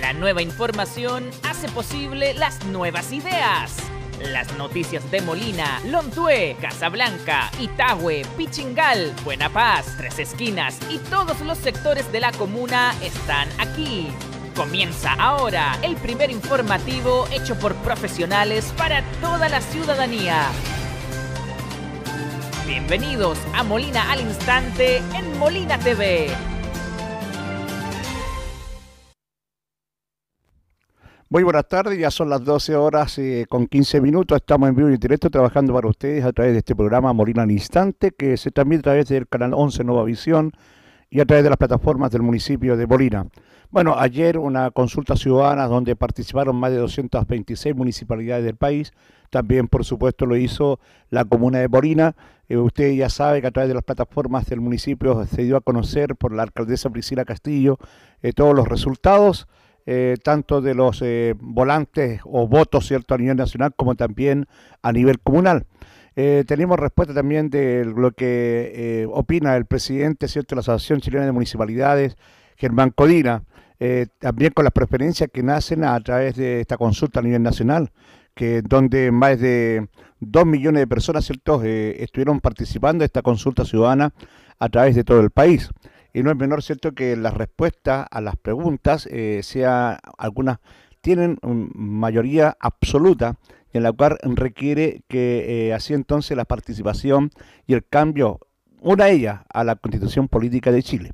La nueva información hace posible las nuevas ideas. Las noticias de Molina, Lontué, Casablanca, Itahue, Pichingal, Buena Paz, Tres Esquinas y todos los sectores de la comuna están aquí. Comienza ahora el primer informativo hecho por profesionales para toda la ciudadanía. Bienvenidos a Molina al Instante en Molina TV. Muy buenas tardes, ya son las 12 horas eh, con 15 minutos. Estamos en vivo y en directo trabajando para ustedes a través de este programa Morina al Instante, que se transmite a través del canal 11 Nueva Visión y a través de las plataformas del municipio de Molina. Bueno, ayer una consulta ciudadana donde participaron más de 226 municipalidades del país. También, por supuesto, lo hizo la comuna de Molina. Eh, usted ya sabe que a través de las plataformas del municipio se dio a conocer por la alcaldesa Priscila Castillo eh, todos los resultados. Eh, tanto de los eh, volantes o votos cierto a nivel nacional como también a nivel comunal. Eh, tenemos respuesta también de lo que opina el presidente cierto de la Asociación Chilena de Municipalidades, Germán Codina, también con las preferencias que nacen a través de esta consulta a nivel nacional, que donde más de 2 millones de personas cierto estuvieron participando de esta consulta ciudadana a través de todo el país y no es menor cierto que las respuestas a las preguntas eh, sea algunas tienen mayoría absoluta en la cual requiere que eh, así entonces la participación y el cambio una ella a la constitución política de Chile.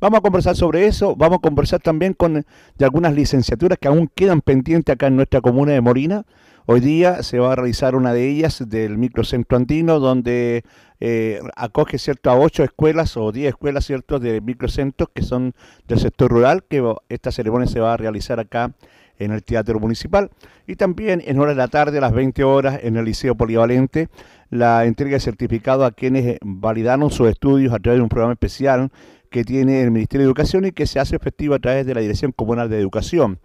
Vamos a conversar sobre eso, vamos a conversar también con eh, de algunas licenciaturas que aún quedan pendientes acá en nuestra comuna de Morina, Hoy día se va a realizar una de ellas del microcentro andino, donde eh, acoge cierto a ocho escuelas o diez escuelas ciertos de microcentros que son del sector rural, que esta ceremonia se va a realizar acá en el Teatro Municipal y también en horas de la tarde, a las 20 horas, en el Liceo Polivalente, la entrega de certificado a quienes validaron sus estudios a través de un programa especial que tiene el Ministerio de Educación y que se hace efectivo a través de la Dirección Comunal de Educación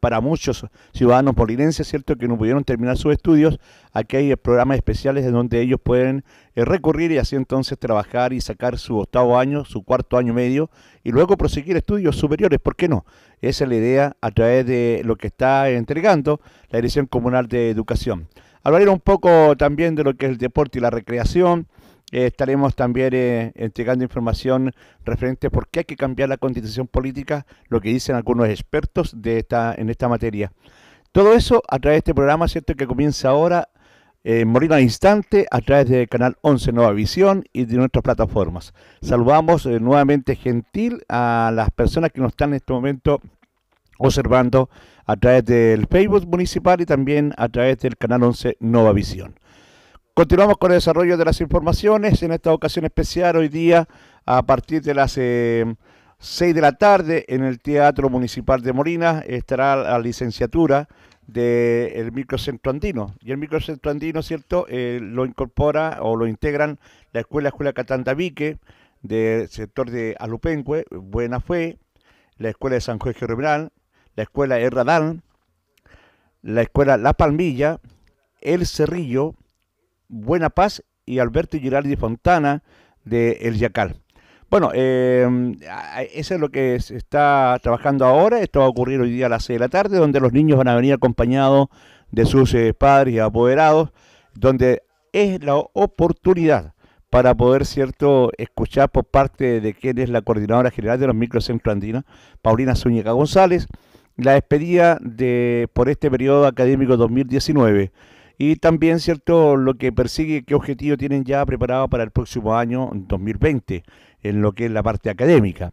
para muchos ciudadanos es ¿cierto?, que no pudieron terminar sus estudios. Aquí hay programas especiales en donde ellos pueden eh, recurrir y así entonces trabajar y sacar su octavo año, su cuarto año medio, y luego proseguir estudios superiores, ¿por qué no? Esa es la idea a través de lo que está entregando la Dirección Comunal de Educación. Hablaré un poco también de lo que es el deporte y la recreación eh, estaremos también eh, entregando información referente a por qué hay que cambiar la constitución política, lo que dicen algunos expertos de esta, en esta materia. Todo eso a través de este programa, ¿cierto? Que comienza ahora, eh, en Morir al Instante, a través del canal 11 Nueva Visión y de nuestras plataformas. Saludamos nuevamente gentil a las personas que nos están en este momento observando a través del Facebook municipal y también a través del canal 11 Nueva Visión. Continuamos con el desarrollo de las informaciones. En esta ocasión especial, hoy día, a partir de las 6 em, de la tarde, en el Teatro Municipal de Morina estará la licenciatura del microcentro andino. Y el microcentro andino, ¿cierto?, eh, lo incorpora o lo integran la Escuela Escuela Catandavique, del sector de Alupenque, Buena la Escuela de San Jorge Rural, la Escuela Herradán, la Escuela La Palmilla, El Cerrillo, Buena Paz y Alberto Girardi Fontana de El Yacal. Bueno, em, eso es lo que se está trabajando ahora. Esto va a ocurrir hoy día a las 6 de la tarde, donde los niños van a venir acompañados de sus eh, padres y apoderados, donde es la oportunidad para poder, cierto, escuchar por parte de quien es la coordinadora general de los microcentros andinos, Paulina Zúñiga González, la despedida de, por este periodo académico 2019 y también, ¿cierto?, lo que persigue, qué objetivo tienen ya preparado para el próximo año 2020 en lo que es la parte académica.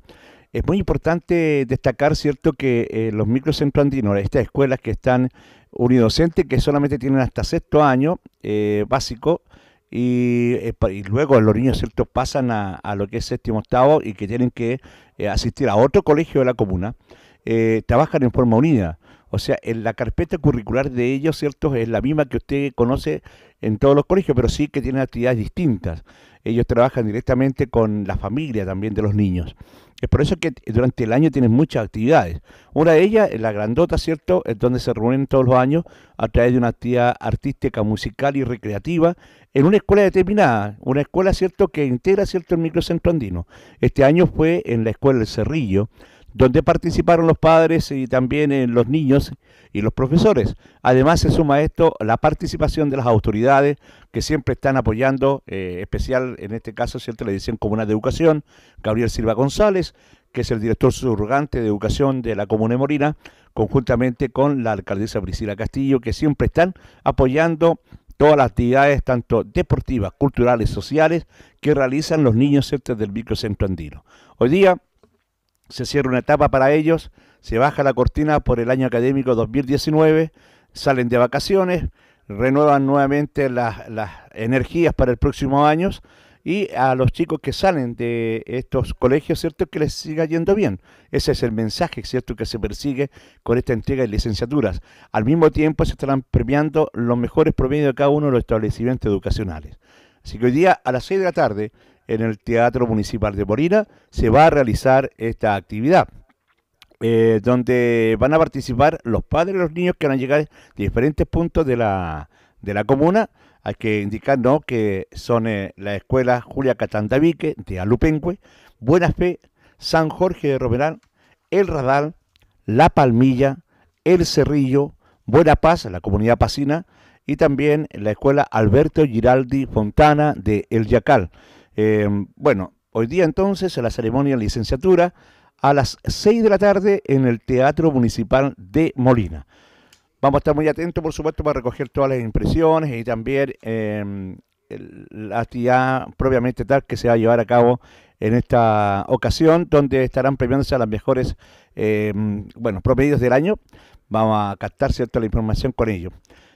Es muy importante destacar, ¿cierto?, que eh, los microcentros andinos, estas escuelas que están unidocentes, que solamente tienen hasta sexto año eh, básico, eh, y, luego los niños cierto, pasan a, lo que es séptimo octavo y que tienen que asistir a otro colegio de la comuna, trabajan en forma unida. O sea, en la carpeta curricular de ellos, ¿cierto? Es la misma que usted conoce en todos los colegios, pero sí que tienen actividades distintas. Ellos trabajan directamente con la familia también de los niños. Es por eso que durante el año tienen muchas actividades. Una de ellas, la grandota, ¿cierto? Es donde se reúnen todos los años a través de una actividad artística, musical y recreativa en una escuela determinada, una escuela, ¿cierto?, que integra, ¿cierto?, el microcentro andino. Este año fue en la escuela del Cerrillo, donde participaron los padres y también eh, los niños y los profesores. Además se suma a esto la participación de las autoridades que siempre están apoyando, eh, especial en este caso, ¿cierto? la edición Comunal de Educación, Gabriel Silva González, que es el director subrogante de educación de la Comuna de Morina, conjuntamente con la alcaldesa Priscila Castillo, que siempre están apoyando todas las actividades, tanto deportivas, culturales, sociales, que realizan los niños, del microcentro andino. Hoy día se cierra una etapa para ellos, se baja la cortina por el año académico 2019, salen de vacaciones, renuevan nuevamente las, energías para el próximo año y a los chicos que salen de estos colegios, ¿cierto? Que les siga yendo bien. Ese es el mensaje, ¿cierto? Que se persigue con esta entrega de licenciaturas. Al mismo tiempo se estarán premiando los mejores promedios de cada uno de los establecimientos educacionales. Así que hoy día a las 6 de la tarde en el Teatro Municipal de Morina se va a realizar esta actividad. Eh, donde van a participar los padres de los niños que van a llegar de diferentes puntos de la, comuna. Hay que indicar que son eh, la Escuela Julia Catandavique de Alupenque, Buena Fe, San Jorge de Romeral... El Radal, La Palmilla, El Cerrillo, Buena Paz, la comunidad Pacina... y también la escuela Alberto Giraldi Fontana de El Yacal. Eh, bueno, hoy día entonces, la ceremonia de licenciatura, a las 6 de la tarde en el Teatro Municipal de Molina. Vamos a estar muy atentos, por supuesto, para recoger todas las impresiones y también em, la actividad propiamente tal que se va a llevar a cabo en esta ocasión, donde estarán premiándose a las mejores, eh, bueno, promedios del año. Vamos a captar, cierta la información con ello.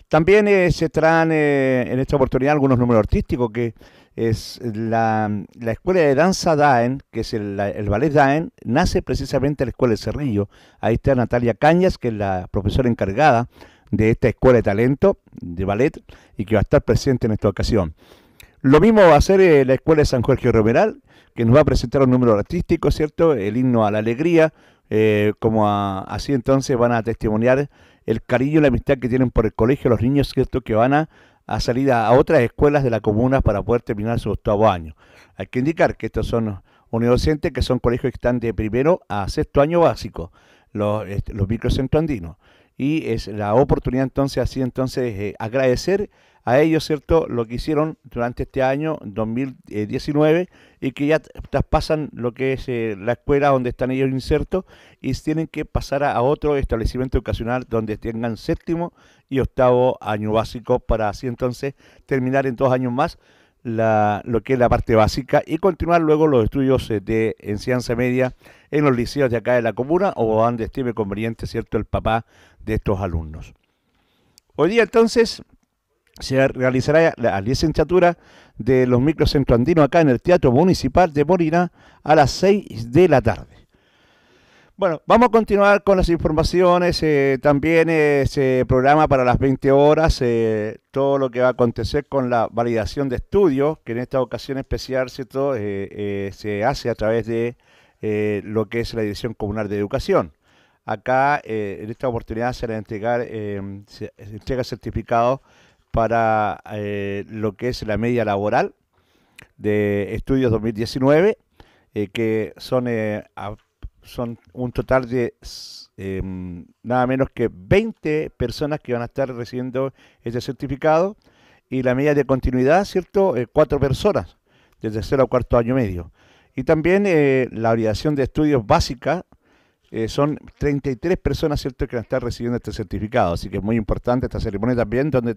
También eh, se traen eh, en esta oportunidad algunos números artísticos que es la, escuela de danza Daen, que es el, ballet Daen, nace precisamente en la escuela de Cerrillo. Ahí está Natalia Cañas, que es la profesora encargada de esta escuela de talento de ballet y que va a estar presente en esta ocasión. Lo mismo va a hacer eh, la escuela de San Jorge Romeral, que nos va a presentar un número artístico, ¿cierto? El himno a la alegría, eh, como así entonces van a testimoniar el cariño y la amistad que tienen por el colegio los niños, ¿cierto? Que van a a salida a, otras escuelas de la comuna para poder terminar su octavo año. Hay que indicar que estos son unidocentes, que son colegios que están de primero a sexto año básico, los, este, los microcentros andinos. Y es la oportunidad entonces, así entonces, eh, agradecer a ellos, ¿cierto?, lo que hicieron durante este año 2019 y que ya traspasan lo que es eh, la escuela donde están ellos insertos y tienen que pasar a, otro establecimiento educacional donde tengan séptimo y octavo año básico para así entonces terminar en dos años más la, lo que es la parte básica y continuar luego los estudios eh, de enseñanza media en los liceos de acá de la comuna o donde estime conveniente, ¿cierto?, el papá de estos alumnos. Hoy día entonces se realizará la licenciatura de los microcentros andinos acá en el Teatro Municipal de Morina a las 6 de la tarde. Bueno, vamos a continuar con las informaciones. Eh, también se programa para las 20 horas eh, todo lo que va a acontecer con la validación de estudios, que en esta ocasión especial eh, se hace a través de lo que es la Dirección Comunal de Educación. Acá, en esta oportunidad, se, le entregar, se entrega certificado para eh, lo que es la media laboral de estudios 2019, eh, que eh, son, un total de em, nada menos que 20 personas que van a estar recibiendo este certificado y la media de continuidad, ¿cierto? cuatro personas, desde tercero a cuarto año medio. Y también la orientación de estudios básica, eh, son 33 personas, ¿cierto?, que estar recibiendo este certificado. Así que es muy importante esta ceremonia también, donde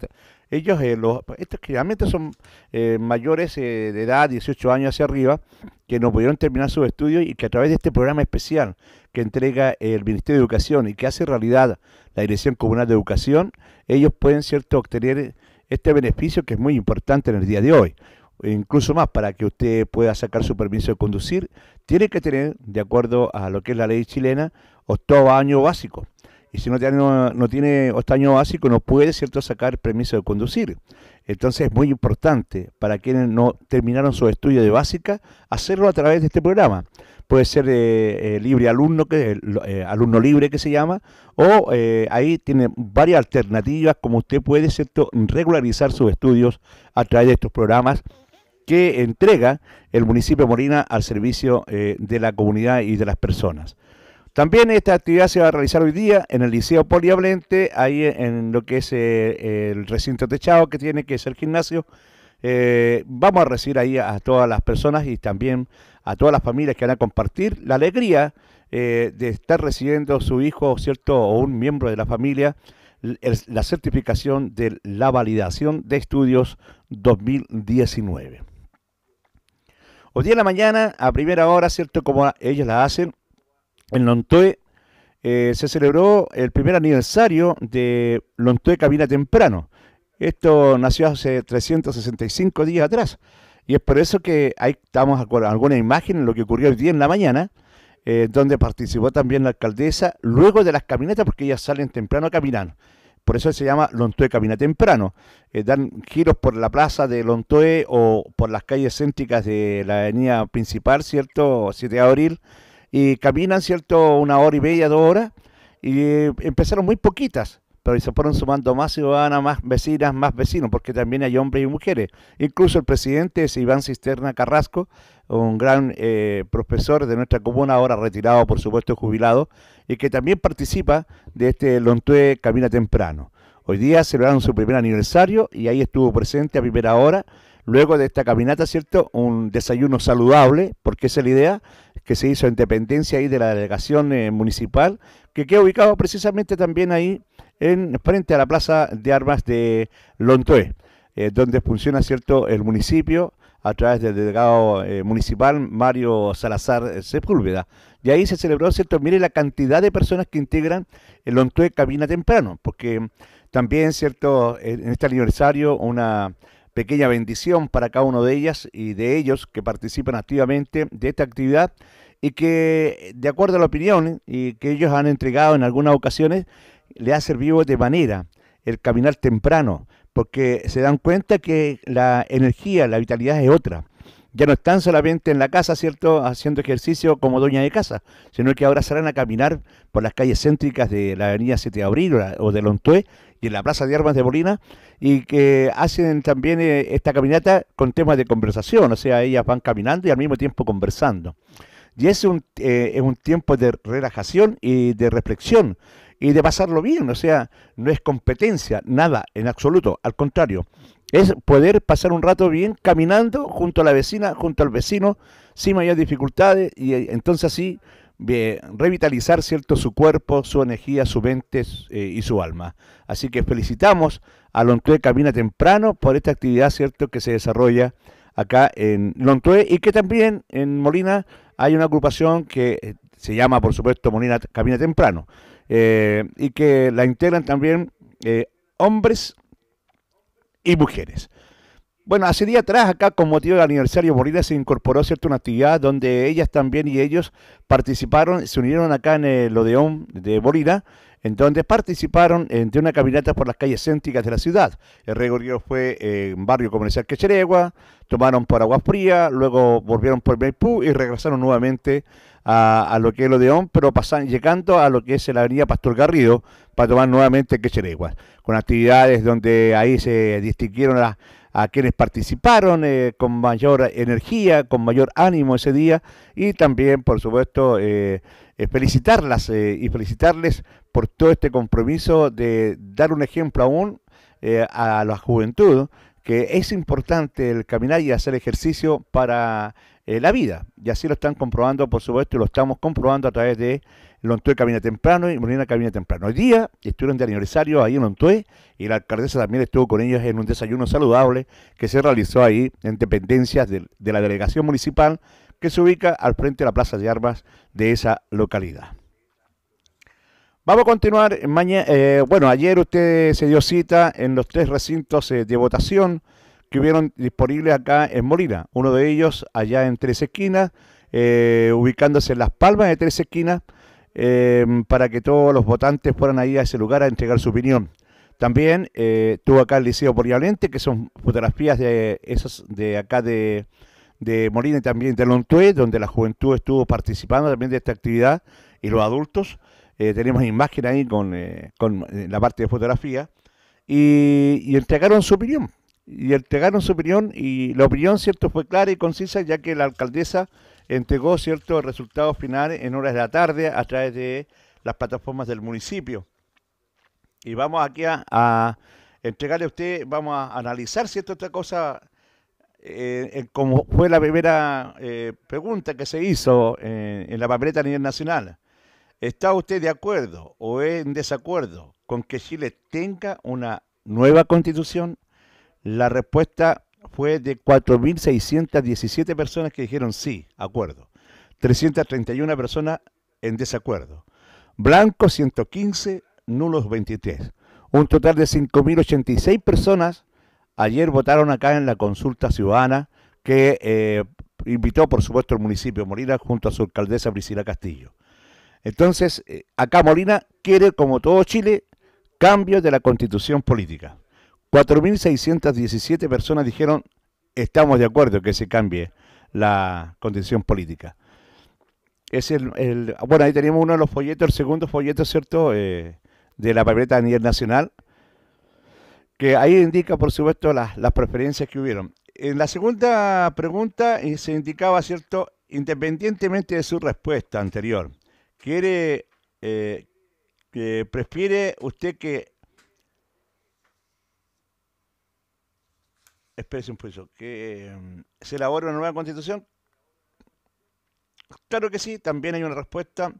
ellos, eh, los, estos que realmente son eh, mayores eh, de edad, 18 años hacia arriba, que no pudieron terminar sus estudios y que a través de este programa especial que entrega el Ministerio de Educación y que hace realidad la Dirección Comunal de Educación, ellos pueden, ¿cierto?, obtener este beneficio que es muy importante en el día de hoy incluso más, para que usted pueda sacar su permiso de conducir, tiene que tener, de acuerdo a lo que es la ley chilena, octavo año básico. Y si no tiene, no, tiene año básico, no puede, ¿cierto?, sacar permiso de conducir. Entonces es muy importante para quienes no terminaron su estudio de básica, hacerlo a través de este programa. Puede ser eh, eh, libre alumno, que eh, alumno libre que se llama, o ahí tiene varias alternativas como usted puede, ¿cierto?, regularizar sus estudios a través de estos programas que entrega el municipio de Molina al servicio eh, de la comunidad y de las personas. También esta actividad se va a realizar hoy día en el Liceo Poliablente, ahí en lo que es eh, el recinto techado que tiene, que es el gimnasio. Eh, vamos a recibir ahí a todas las personas y también a todas las familias que van a compartir la alegría de estar recibiendo su hijo, ¿cierto? O un miembro de la familia, la certificación de la validación de estudios 2019. Hoy día en la mañana, a primera hora, ¿cierto? Como ellos la hacen, en Lontoe eh, se celebró el primer aniversario de Lontoe Cabina Temprano. Esto nació hace 365 días atrás. Y es por eso que ahí estamos con alguna imagen de lo que ocurrió hoy día en la mañana, eh, donde participó también la alcaldesa, luego de las caminatas, porque ellas salen temprano a caminar. Por eso se llama Lontoe Camina Temprano. Eh, dan giros por la plaza de Lontoe o por las calles céntricas de la avenida principal, ¿cierto? 7 de abril. Y caminan, ¿cierto? Una hora y media, dos horas. Y eh, empezaron muy poquitas, pero se fueron sumando más ciudadanas, más vecinas, más vecinos, porque también hay hombres y mujeres. Incluso el presidente es Iván Cisterna Carrasco un gran eh, profesor de nuestra comuna, ahora retirado, por supuesto, jubilado, y que también participa de este Lontue Camina Temprano. Hoy día celebraron su primer aniversario y ahí estuvo presente a primera hora. Luego de esta caminata, ¿cierto? Un desayuno saludable, porque esa es la idea que se hizo en dependencia ahí de la delegación eh, municipal, que queda ubicado precisamente también ahí en frente a la Plaza de Armas de Lontué, eh, donde funciona, ¿cierto?, el municipio a través del delegado eh, municipal Mario Salazar eh, Sepúlveda. Y ahí se celebró, ¿cierto? Mire la cantidad de personas que integran el ONTUE Cabina Temprano, porque también, ¿cierto? En este aniversario, una pequeña bendición para cada uno de ellas y de ellos que participan activamente de esta actividad y que, de acuerdo a la opinión y que ellos han entregado en algunas ocasiones, le ha servido de manera el caminar temprano, porque se dan cuenta que la energía, la vitalidad es otra. Ya no están solamente en la casa, ¿cierto?, haciendo ejercicio como doña de casa, sino que ahora salen a caminar por las calles céntricas de la avenida 7 de Abril o de Lontué y en la Plaza de Armas de Bolina, y que hacen también eh, esta caminata con temas de conversación, o sea, ellas van caminando y al mismo tiempo conversando. Y es eh, es un tiempo de relajación y de reflexión y de pasarlo bien. O sea, no es competencia, nada, en absoluto. Al contrario, es poder pasar un rato bien caminando junto a la vecina, junto al vecino, sin mayores dificultades y eh, entonces así revitalizar cierto su cuerpo, su energía, su mente eh, y su alma. Así que felicitamos a Lontué Camina Temprano por esta actividad cierto que se desarrolla acá en Lontué, y que también en Molina hay una agrupación que eh, se llama por supuesto Molina Camina Temprano. Eh, y que la integran también eh, hombres y mujeres. Bueno, hace día atrás, acá con motivo del aniversario Morina, se incorporó cierta una actividad donde ellas también y ellos participaron, se unieron acá en el eh, Odeón de Bolívar en donde participaron de una caminata por las calles céntricas de la ciudad. El recorrido fue eh, en barrio comercial Quecheregua, tomaron por Agua Fría, luego volvieron por Maipú y regresaron nuevamente a, lo que es lo de pero pasan, llegando a lo que es la avenida Pastor Garrido para tomar nuevamente Quecheregua, con actividades donde ahí se distinguieron las a quienes participaron eh, con mayor energía, con mayor ánimo ese día y también, por supuesto, eh, felicitarlas eh, y felicitarles por todo este compromiso de dar un ejemplo aún a la juventud que es importante el caminar y hacer ejercicio para la vida. Y así lo están comprobando, por supuesto, y lo estamos comprobando a través de Lontué, camina temprano y Molina camina temprano. Hoy día estuvieron de aniversario ahí en Lontué y la alcaldesa también estuvo con ellos en un desayuno saludable que se realizó ahí en dependencias de, la delegación municipal que se ubica al frente de la Plaza de Armas de esa localidad. Vamos a continuar. Mañana, eh, bueno, ayer usted se dio cita en los tres recintos eh, de votación que hubieron disponibles acá en Molina. Uno de ellos allá en Tres Esquinas, eh, ubicándose en Las Palmas de Tres Esquinas, Em, para que todos los votantes fueran ahí a ese lugar a entregar su opinión. También eh, tuvo acá el Liceo Polivalente, que son fotografías de esos de acá de, de Molina y también de Lontué, donde la juventud estuvo participando también de esta actividad y los adultos. Eh, tenemos imagen ahí con, eh, la parte de fotografía. Y, entregaron su opinión. Y entregaron su opinión y la opinión, cierto, fue clara y concisa, ya que la alcaldesa entregó ciertos resultados finales en horas de la tarde a través de las plataformas del municipio. Y vamos aquí a, entregarle a usted, vamos a analizar cierta otra cosa, eh, como fue la primera eh, pregunta que se hizo eh, en la papeleta a nivel nacional. ¿Está usted de acuerdo o en desacuerdo con que Chile tenga una nueva constitución? La respuesta fue de 4.617 personas que dijeron sí, acuerdo. 331 personas en desacuerdo. blanco 115, nulos 23. Un total de 5.086 personas ayer votaron acá en la consulta ciudadana que eh, invitó, por supuesto, el municipio de Molina junto a su alcaldesa Priscila Castillo. Entonces, eh, acá Molina quiere, como todo Chile, cambios de la constitución política. 4.617 personas dijeron, estamos de acuerdo que se cambie la condición política. Es el, bueno, ahí tenemos uno de los folletos, el segundo folleto, ¿cierto?, eh, de la papeleta a nivel nacional, que ahí indica, por supuesto, las, preferencias que hubieron. En la segunda pregunta eh, se indicaba, ¿cierto?, independientemente de su respuesta anterior, ¿quiere, eh, que prefiere usted que que eh, se elabore una nueva constitución. Claro que sí, también hay una respuesta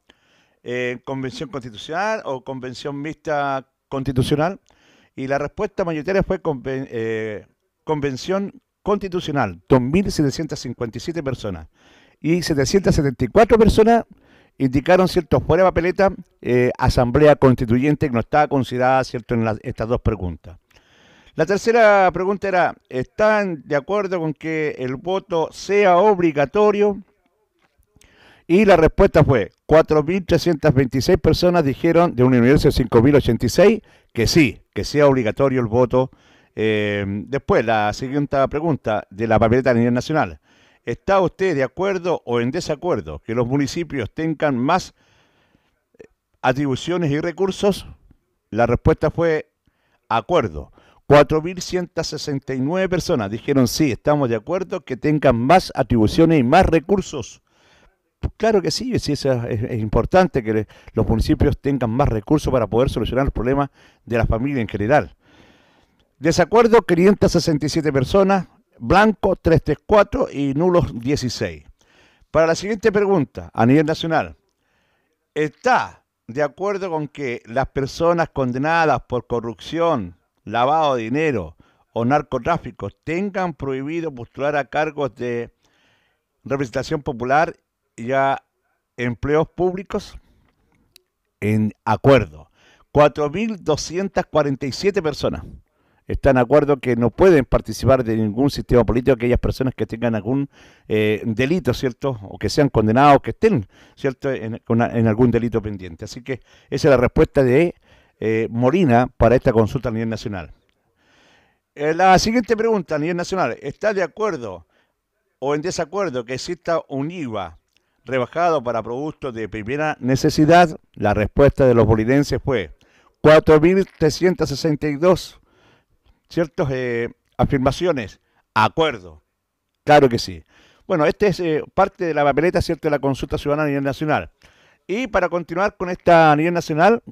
eh, convención constitucional o convención mixta constitucional. Y la respuesta mayoritaria fue eh, convención constitucional, 2.757 personas. Y 774 personas indicaron cierto fuera de papeleta asamblea constituyente que no estaba considerada cierto en estas dos preguntas. La tercera pregunta era, ¿están de acuerdo con que el voto sea obligatorio? Y la respuesta fue, 4.326 personas dijeron de un universo de 5.086 que sí, que sea obligatorio el voto. Eh, después, la siguiente pregunta de la papeleta a nivel nacional. ¿Está usted de acuerdo o en desacuerdo que los municipios tengan más eh, atribuciones y recursos? La respuesta fue acuerdo. 4.169 personas dijeron sí, estamos de acuerdo que tengan más atribuciones y más recursos. Claro que sí, es, importante que los municipios tengan más recursos para poder solucionar el problemas de la familia en general. Desacuerdo 567 personas, blanco 334 y nulos 16. Para la siguiente pregunta, a nivel nacional, ¿está de acuerdo con que las personas condenadas por corrupción, lavado de dinero o narcotráfico tengan prohibido postular a cargos de representación popular y a empleos públicos en acuerdo. 4.247 personas están de acuerdo que no pueden participar de ningún sistema político aquellas personas que tengan algún eh, delito, ¿cierto? O que sean condenados, que estén, ¿cierto?, en, en, algún delito pendiente. Así que esa es la respuesta de eh, Morina para esta consulta a nivel nacional. Eh, la siguiente pregunta a nivel nacional. ¿Está de acuerdo o en desacuerdo que exista un IVA rebajado para productos de primera necesidad? La respuesta de los bolivianos fue 4.362 ciertas eh, afirmaciones. Acuerdo. Claro que sí. Bueno, este es eh, parte de la papeleta, ¿cierto?, de la consulta ciudadana a nivel nacional. Y para continuar con esta a nivel nacional,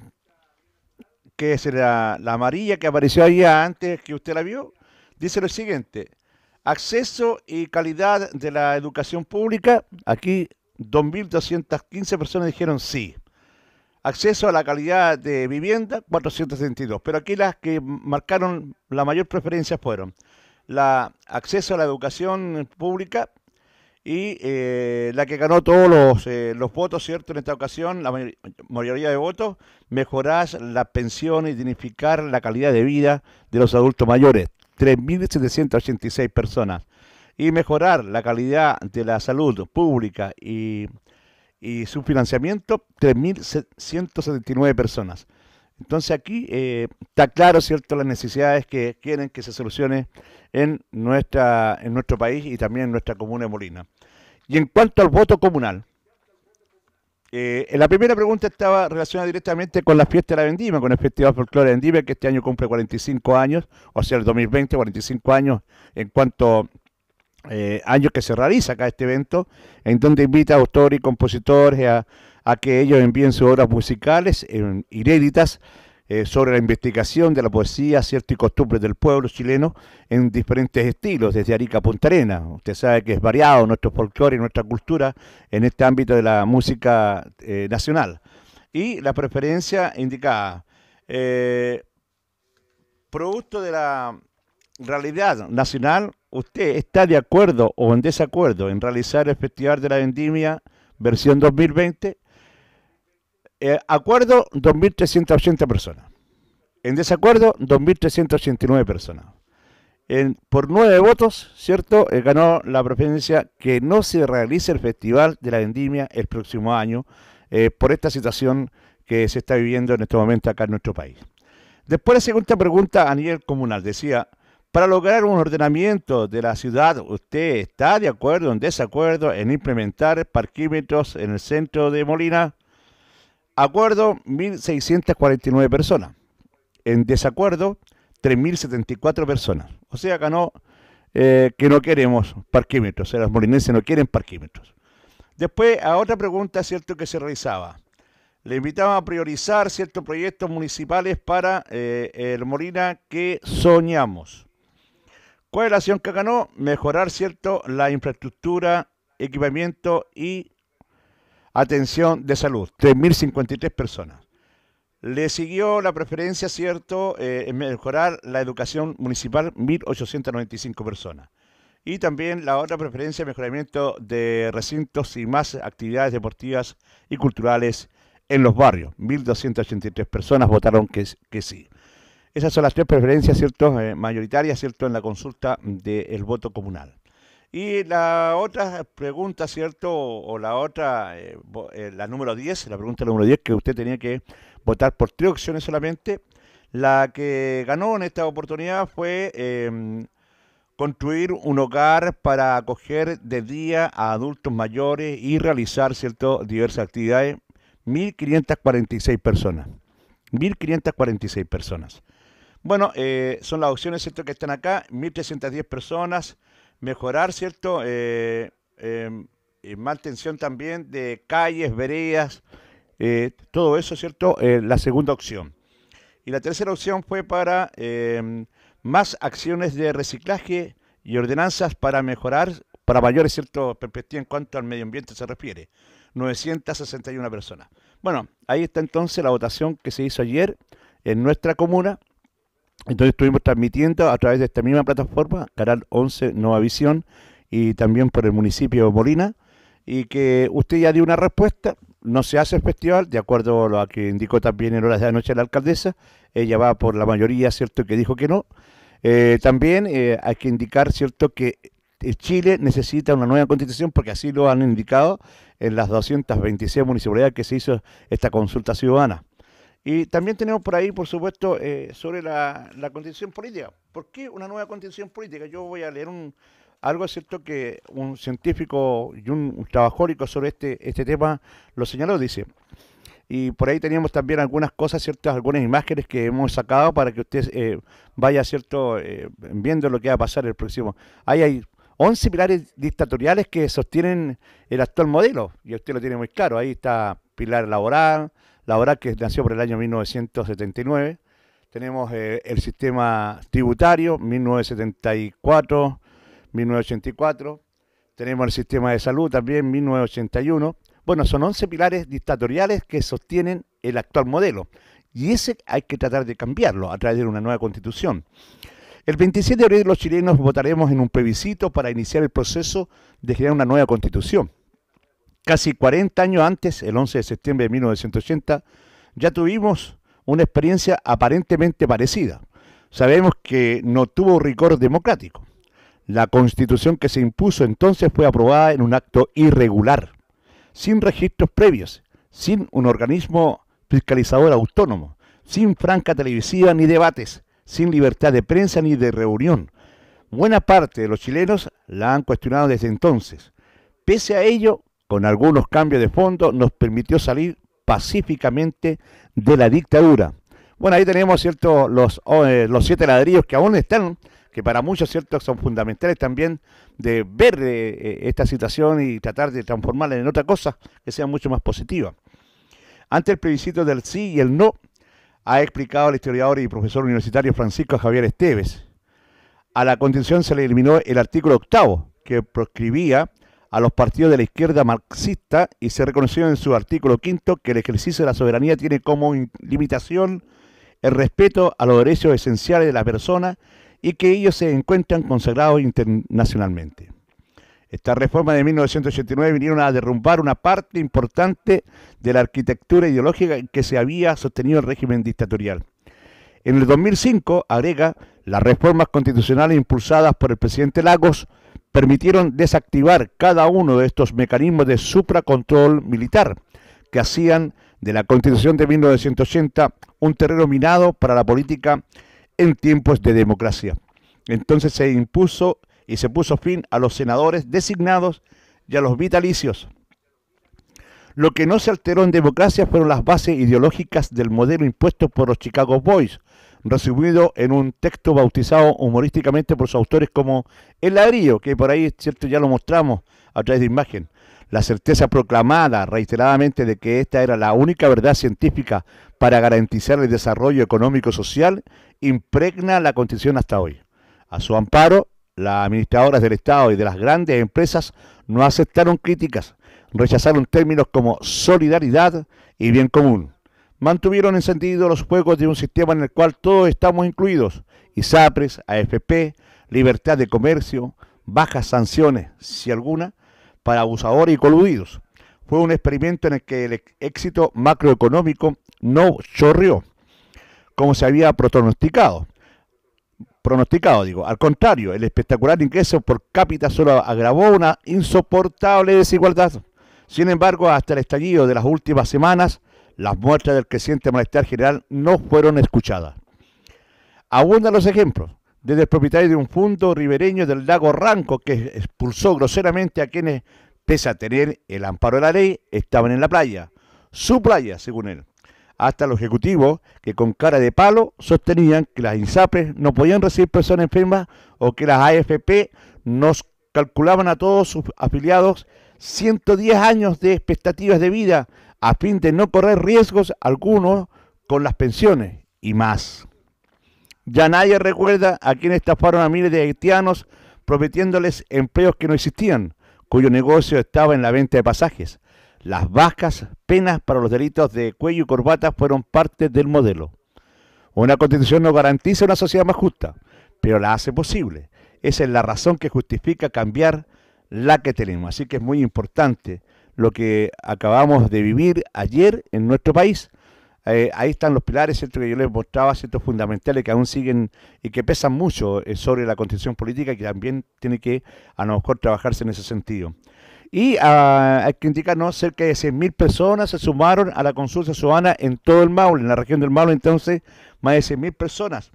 que es la, amarilla que apareció allá antes que usted la vio, dice lo siguiente. Acceso y calidad de la educación pública. Aquí 2.215 personas dijeron sí. Acceso a la calidad de vivienda, 472. Pero aquí las que marcaron la mayor preferencia fueron la acceso a la educación pública, y eh, la que ganó todos los, eh, los, votos, ¿cierto? En esta ocasión, la mayoría de votos, mejorar la pensión y dignificar la calidad de vida de los adultos mayores, 3.786 personas, y mejorar la calidad de la salud pública y, y su financiamiento, 3.179 personas. Entonces aquí eh, está claro, ¿cierto?, las necesidades que quieren que se solucione en, nuestra, en nuestro país y también en nuestra comuna de Molina. Y en cuanto al voto comunal, eh, la primera pregunta estaba relacionada directamente con la fiesta de la Vendima, con el Festival Folclore de Vendima, que este año cumple 45 años, o sea, el 2020, 45 años en cuanto eh, años que se realiza acá este evento, en donde invita a autores y compositores, a, a que ellos envíen sus obras musicales inéditas eh, sobre la investigación de la poesía, cierto y costumbres del pueblo chileno en diferentes estilos, desde Arica a Punta Arena. Usted sabe que es variado nuestro folclore y nuestra cultura en este ámbito de la música eh, nacional. Y la preferencia indicada, eh, producto de la realidad nacional, ¿usted está de acuerdo o en desacuerdo en realizar el Festival de la Vendimia versión 2020? Eh, acuerdo, 2.380 personas. En desacuerdo, 2.389 personas. por nueve votos, ¿cierto? Eh, ganó la preferencia que no se realice el Festival de la Vendimia el próximo año eh, por esta situación que se está viviendo en este momento acá en nuestro país. Después la segunda pregunta a nivel comunal decía, para lograr un ordenamiento de la ciudad, ¿usted está de acuerdo o en desacuerdo en implementar parquímetros en el centro de Molina? Acuerdo, 1.649 personas. En desacuerdo, 3.074 personas. O sea, ganó eh, que no queremos parquímetros. O sea, los molinenses no quieren parquímetros. Después, a otra pregunta, ¿cierto?, que se realizaba. Le invitaba a priorizar ciertos proyectos municipales para eh, el Molina que soñamos. ¿Cuál es la acción que ganó? Mejorar, ¿cierto?, la infraestructura, equipamiento y atención de salud, 3.053 personas. Le siguió la preferencia, ¿cierto?, eh, mejorar la educación municipal, 1.895 personas. Y también la otra preferencia, mejoramiento de recintos y más actividades deportivas y culturales en los barrios. 1.283 personas votaron que, sí. Esas son las tres preferencias, ¿cierto?, eh, mayoritarias, ¿cierto?, en la consulta del voto comunal. Y la otra pregunta, ¿cierto? O, la otra, eh, eh, la número 10, la pregunta número 10, que usted tenía que votar por tres opciones solamente. La que ganó en esta oportunidad fue em, construir un hogar para acoger de día a adultos mayores y realizar, ¿cierto?, diversas actividades. 1.546 personas. 1.546 personas. Bueno, eh, son las opciones, ¿cierto?, que están acá. 1.310 personas mejorar, ¿cierto? Eh, em, y eh, mantención también de calles, veredas, eh, todo eso, ¿cierto? Eh, la segunda opción. Y la tercera opción fue para em, más acciones de reciclaje y ordenanzas para mejorar, para mayores, ¿cierto? Perspectiva en cuanto al medio ambiente se refiere. 961 personas. Bueno, ahí está entonces la votación que se hizo ayer en nuestra comuna entonces estuvimos transmitiendo a través de esta misma plataforma, Canal 11 Nueva Visión, y también por el municipio de Molina, y que usted ya dio una respuesta, no se hace el festival, de acuerdo a lo que indicó también en horas de la noche la alcaldesa, ella va por la mayoría, ¿cierto?, que dijo que no. Eh, también eh, hay que indicar, ¿cierto?, que eh, Chile necesita una nueva constitución porque así lo han indicado en las 226 municipalidades que se hizo esta consulta ciudadana. Y también tenemos por ahí, por supuesto, eh, sobre la, la, política. ¿Por qué una nueva contención política? Yo voy a leer un, algo, ¿cierto?, que un científico y un, trabajórico sobre este, este tema lo señaló, dice. Y por ahí teníamos también algunas cosas, ciertas, algunas imágenes que hemos sacado para que usted eh, vaya, ¿cierto?, eh, viendo lo que va a pasar el próximo. Ahí hay 11 pilares dictatoriales que sostienen el actual modelo, y usted lo tiene muy claro. Ahí está pilar laboral, la hora que nació por el año 1979. Tenemos eh, el sistema tributario, 1974, 1984. Tenemos el sistema de salud también, 1981. Bueno, son 11 pilares dictatoriales que sostienen el actual modelo. Y ese hay que tratar de cambiarlo a través de una nueva constitución. El 27 de abril los chilenos votaremos en un plebiscito para iniciar el proceso de crear una nueva constitución. Casi 40 años antes, el 11 de septiembre de 1980, ya tuvimos una experiencia aparentemente parecida. Sabemos que no tuvo rigor democrático. La constitución que se impuso entonces fue aprobada en un acto irregular, sin registros previos, sin un organismo fiscalizador autónomo, sin franca televisiva ni debates, sin libertad de prensa ni de reunión. Buena parte de los chilenos la han cuestionado desde entonces. Pese a ello, con algunos cambios de fondo, nos permitió salir pacíficamente de la dictadura. Bueno, ahí tenemos ¿cierto? Los, oh, eh, los siete ladrillos que aún están, que para muchos ¿cierto? son fundamentales también de ver eh, eh, esta situación y tratar de transformarla en otra cosa que sea mucho más positiva. Ante el plebiscito del sí y el no, ha explicado el historiador y profesor universitario Francisco Javier Esteves. A la constitución se le eliminó el artículo octavo, que proscribía a los partidos de la izquierda marxista y se reconoció en su artículo quinto que el ejercicio de la soberanía tiene como limitación el respeto a los derechos esenciales de la persona y que ellos se encuentran consagrados internacionalmente. Esta reforma de 1989 vinieron a derrumbar una parte importante de la arquitectura ideológica en que se había sostenido el régimen dictatorial. En el 2005, agrega, las reformas constitucionales impulsadas por el presidente Lagos permitieron desactivar cada uno de estos mecanismos de supracontrol militar que hacían de la Constitución de 1980 un terreno minado para la política en tiempos de democracia. Entonces se impuso y se puso fin a los senadores designados y a los vitalicios. Lo que no se alteró en democracia fueron las bases ideológicas del modelo impuesto por los Chicago Boys, recibido en un texto bautizado humorísticamente por sus autores como El ladrillo, que por ahí, cierto, ya lo mostramos a través de imagen. La certeza proclamada reiteradamente de que esta era la única verdad científica para garantizar el desarrollo económico-social impregna la Constitución hasta hoy. A su amparo, las administradoras del Estado y de las grandes empresas no aceptaron críticas, rechazaron términos como solidaridad y bien común mantuvieron encendidos los juegos de un sistema en el cual todos estamos incluidos, ISAPRES, AFP, libertad de comercio, bajas sanciones, si alguna, para abusadores y coludidos. Fue un experimento en el que el éxito macroeconómico no chorrió como se había pronosticado. Pronosticado, digo. Al contrario, el espectacular ingreso por cápita solo agravó una insoportable desigualdad. Sin embargo, hasta el estallido de las últimas semanas, las muestras del creciente malestar general no fueron escuchadas. Abundan los ejemplos, desde el propietario de un fondo ribereño del lago Ranco, que expulsó groseramente a quienes, pese a tener el amparo de la ley, estaban en la playa, su playa, según él, hasta los ejecutivos que con cara de palo sostenían que las INSAPRES no podían recibir personas enfermas o que las AFP nos calculaban a todos sus afiliados 110 años de expectativas de vida a fin de no correr riesgos algunos con las pensiones y más. Ya nadie recuerda a quién estafaron a miles de haitianos prometiéndoles empleos que no existían, cuyo negocio estaba en la venta de pasajes. Las bajas penas para los delitos de cuello y corbata fueron parte del modelo. Una constitución no garantiza una sociedad más justa, pero la hace posible. Esa es la razón que justifica cambiar la que tenemos. Así que es muy importante lo que acabamos de vivir ayer en nuestro país. Eh, ahí están los pilares, ¿cierto? que yo les mostraba, ciertos fundamentales que aún siguen y que pesan mucho eh, sobre la constitución política y que también tiene que a lo mejor trabajarse en ese sentido. Y ah, hay que indicarnos, cerca de 100.000 personas se sumaron a la consulta ciudadana en todo el Maule, en la región del Maule entonces más de 100.000 personas.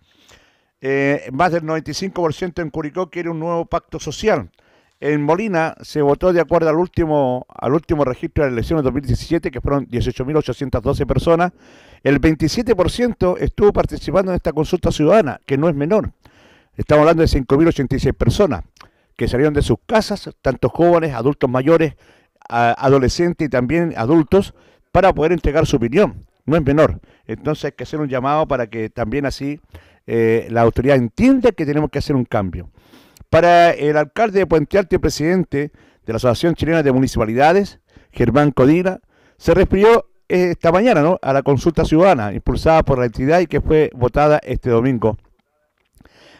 Eh, más del 95% en Curicó quiere un nuevo pacto social. En Molina se votó de acuerdo al último, al último registro de la elecciones de 2017, que fueron 18.812 personas. El 27% estuvo participando en esta consulta ciudadana, que no es menor. Estamos hablando de 5.086 personas que salieron de sus casas, tantos jóvenes, adultos mayores, adolescentes y también adultos, para poder entregar su opinión. No es menor. Entonces hay que hacer un llamado para que también así eh, la autoridad entienda que tenemos que hacer un cambio. Para el alcalde de Puente Alto y presidente de la Asociación Chilena de Municipalidades, Germán Codina, se refirió esta mañana a la consulta ciudadana impulsada por la entidad y que fue votada este domingo.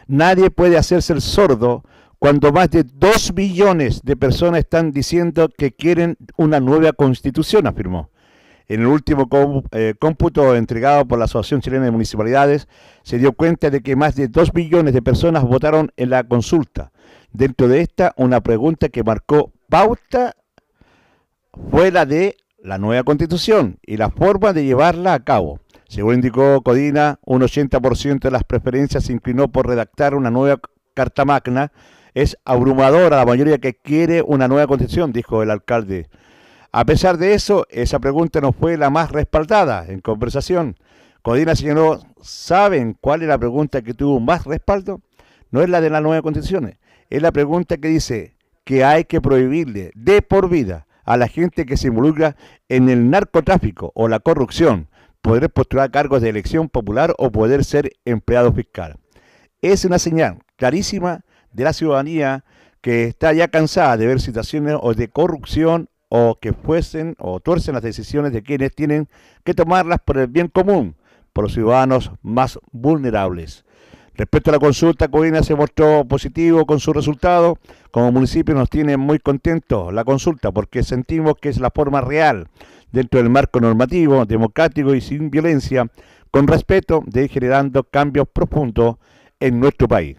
Nadie puede hacerse el sordo cuando más de dos millones de personas están diciendo que quieren una nueva constitución, afirmó. En el último eh, cómputo entregado por la Asociación Chilena de Municipalidades, se dio cuenta de que más de 2 millones de personas votaron en la consulta. Dentro de esta, una pregunta que marcó pauta fue la de la nueva constitución y la forma de llevarla a cabo. Según indicó Codina, un 80% de las preferencias se inclinó por redactar una nueva Carta Magna. Es abrumadora la mayoría que quiere una nueva constitución, dijo el alcalde a pesar de eso, esa pregunta no fue la más respaldada en conversación. Codina señaló, ¿saben cuál es la pregunta que tuvo más respaldo? No es la de las nuevas constituciones, es la pregunta que dice que hay que prohibirle de por vida a la gente que se involucra en el narcotráfico o la corrupción poder postular cargos de elección popular o poder ser empleado fiscal. Es una señal clarísima de la ciudadanía que está ya cansada de ver situaciones o de corrupción o que fuesen o tuercen las decisiones de quienes tienen que tomarlas por el bien común, por los ciudadanos más vulnerables. Respecto a la consulta, Covina se mostró positivo con su resultado. Como municipio nos tiene muy contentos la consulta porque sentimos que es la forma real dentro del marco normativo, democrático y sin violencia, con respeto de ir generando cambios profundos en nuestro país.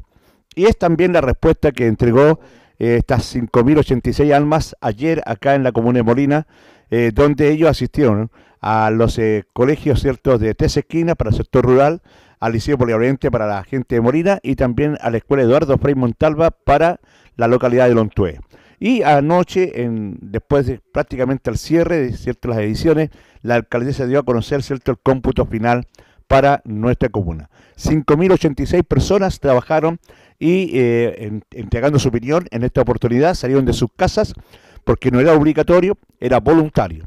Y es también la respuesta que entregó eh, estas 5.086 almas ayer acá en la comuna de Molina, eh, donde ellos asistieron a los eh, colegios ciertos de Tres Esquinas para el sector rural, al Liceo oriente para la gente de Molina y también a la Escuela Eduardo Frei Montalva para la localidad de Lontué. Y anoche, después de prácticamente el cierre de ciertas ediciones, la alcaldesa dio a conocer cierto el cómputo final para nuestra comuna. 5.086 personas trabajaron y eh, entregando su opinión en esta oportunidad salieron de sus casas porque no era obligatorio, era voluntario.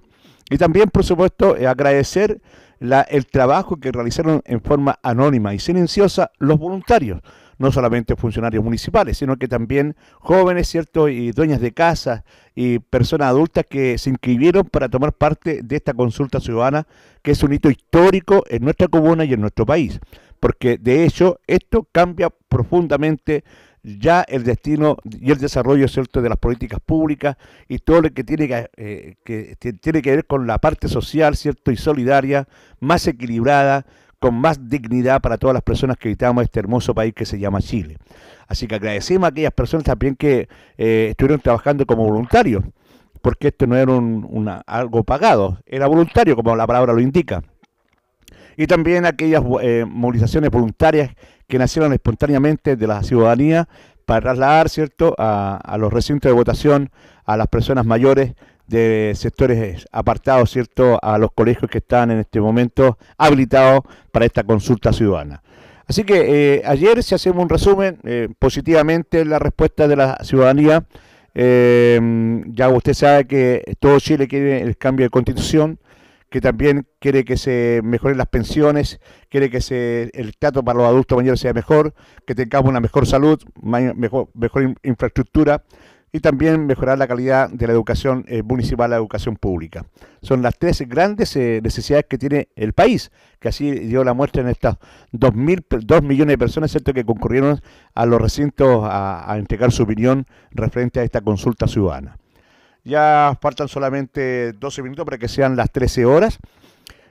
Y también, por supuesto, eh, agradecer la, el trabajo que realizaron en forma anónima y silenciosa los voluntarios no solamente funcionarios municipales, sino que también jóvenes, ¿cierto? Y dueñas de casa y personas adultas que se inscribieron para tomar parte de esta consulta ciudadana, que es un hito histórico en nuestra comuna y en nuestro país, porque de hecho esto cambia profundamente ya el destino y el desarrollo cierto de las políticas públicas y todo lo que tiene que, eh, que tiene que ver con la parte social cierto y solidaria más equilibrada con más dignidad para todas las personas que habitamos este hermoso país que se llama Chile. Así que agradecemos a aquellas personas también que eh, estuvieron trabajando como voluntarios, porque esto no era un, algo pagado, era voluntario, como la palabra lo indica. Y también aquellas eh, movilizaciones voluntarias que nacieron espontáneamente de la ciudadanía para trasladar, ¿cierto?, a, a los recintos de votación, a las personas mayores, de sectores apartados, ¿cierto?, a los colegios que están en este momento habilitados para esta consulta ciudadana. Así que eh, ayer, si hacemos un resumen, eh, positivamente la respuesta de la ciudadanía, eh, ya usted sabe que todo Chile quiere el cambio de constitución, que también quiere que se mejoren las pensiones, quiere que se, el trato para los adultos mayores sea mejor, que tengamos una mejor salud, mejor infraestructura, y también mejorar la calidad de la educación eh, municipal, la educación pública. Son las tres grandes eh, necesidades que tiene el país, que así dio la muestra en estas dos millones de personas ¿cierto? que concurrieron a los recintos a, entregar su opinión referente a esta consulta ciudadana. Ya faltan solamente 12 minutos para que sean las 13 horas.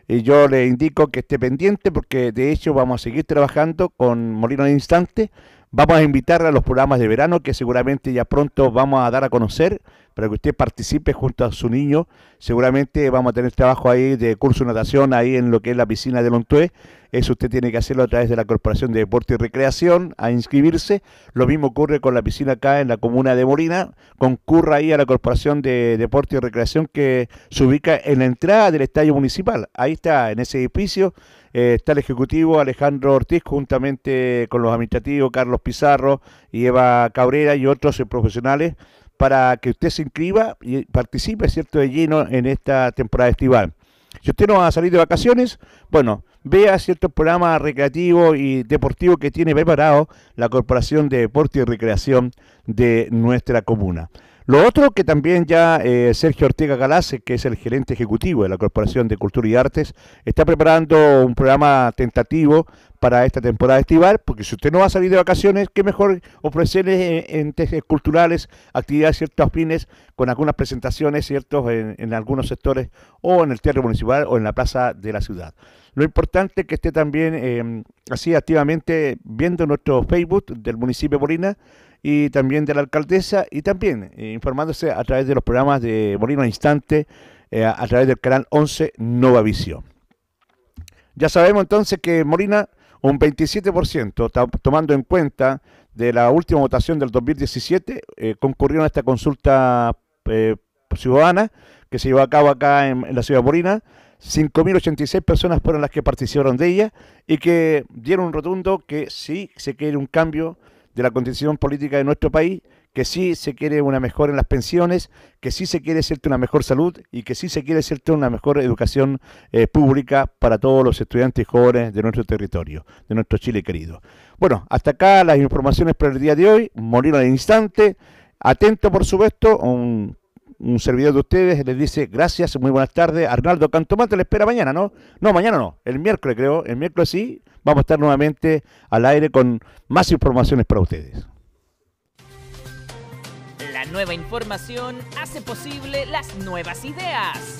Y yo le indico que esté pendiente porque de hecho vamos a seguir trabajando con Molino de Instante Vamos a invitar a los programas de verano que seguramente ya pronto vamos a dar a conocer para que usted participe junto a su niño. Seguramente vamos a tener trabajo ahí de curso de natación ahí en lo que es la piscina de Lontué. Eso usted tiene que hacerlo a través de la Corporación de Deporte y Recreación, a inscribirse. Lo mismo ocurre con la piscina acá en la comuna de Molina. Concurra ahí a la Corporación de Deporte y Recreación que se ubica en la entrada del estadio municipal. Ahí está, en ese edificio eh, está el Ejecutivo Alejandro Ortiz, juntamente con los administrativos Carlos Pizarro y Eva Cabrera y otros eh, profesionales, para que usted se inscriba y participe, ¿cierto?, de lleno en esta temporada estival. Si usted no va a salir de vacaciones, bueno, vea ciertos programas recreativos y deportivos que tiene preparado la Corporación de Deporte y Recreación de nuestra comuna. Lo otro que también ya eh, Sergio Ortega Galácez, que es el gerente ejecutivo de la Corporación de Cultura y Artes, está preparando un programa tentativo para esta temporada estival, porque si usted no va a salir de vacaciones, qué mejor ofrecerles eh, entes culturales, actividades ciertos fines, con algunas presentaciones ciertos en, algunos sectores, o en el Teatro Municipal, o en la Plaza de la Ciudad. Lo importante es que esté también eh, así activamente viendo nuestro Facebook del municipio de Molina, y también de la alcaldesa y también eh, informándose a través de los programas de Molino Instante eh, a través del canal 11 Visión. Ya sabemos entonces que Molina, un 27%, tomando en cuenta de la última votación del 2017, eh, concurrió a esta consulta ciudadana que se llevó a cabo acá en, la ciudad de Molina. 5.086 personas fueron las que participaron de ella y que dieron un rotundo que sí se quiere un cambio de la condición política de nuestro país, que sí se quiere una mejora en las pensiones, que sí se quiere hacerte una mejor salud y que sí se quiere hacerte una mejor educación eh, pública para todos los estudiantes y jóvenes de nuestro territorio, de nuestro Chile querido. Bueno, hasta acá las informaciones para el día de hoy, morir al instante. Atento, por supuesto, un un servidor de ustedes les dice gracias, muy buenas tardes. Arnaldo Cantomate le espera mañana, ¿no? No, mañana no, el miércoles creo, el miércoles sí, vamos a estar nuevamente al aire con más informaciones para ustedes. La nueva información hace posible las nuevas ideas.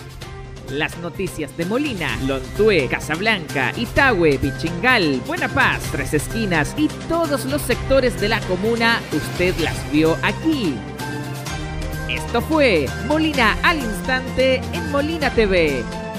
Las noticias de Molina, ...Lontué, Casablanca, Itagüe, Pichingal, Buena Paz, Tres Esquinas y todos los sectores de la comuna, usted las vio aquí esto fue Molina al Instante en Molina TV.